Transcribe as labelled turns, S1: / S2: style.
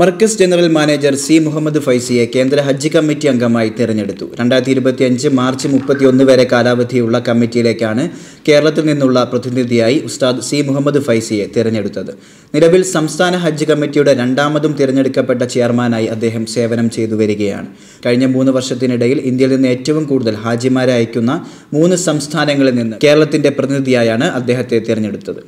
S1: Markaz general manager C Muhammad ഫൈസിയെ കേന്ദ്ര ഹജ്ജ് കമ്മിറ്റി അംഗമായി തിരഞ്ഞെടുത്തു രണ്ടായിരത്തി അഞ്ച് മാർച്ച് മുപ്പത്തിയൊന്ന് വരെ കാലാവധിയുള്ള കമ്മിറ്റിയിലേക്കാണ് കേരളത്തിൽ നിന്നുള്ള പ്രതിനിധിയായി ഉസ്താദ് സി മുഹമ്മദ് ഫൈസിയെ തിരഞ്ഞെടുത്തത് നിലവിൽ സംസ്ഥാന ഹജ്ജ് കമ്മിറ്റിയുടെ രണ്ടാമതും തിരഞ്ഞെടുക്കപ്പെട്ട ചെയർമാനായി അദ്ദേഹം സേവനം ചെയ്തു വരികയാണ് കഴിഞ്ഞ മൂന്ന് വർഷത്തിനിടയിൽ ഇന്ത്യയിൽ നിന്ന് ഏറ്റവും കൂടുതൽ ഹാജിമാരെ അയക്കുന്ന മൂന്ന് സംസ്ഥാനങ്ങളിൽ നിന്ന് കേരളത്തിന്റെ പ്രതിനിധിയായാണ്
S2: അദ്ദേഹത്തെ തിരഞ്ഞെടുത്തത്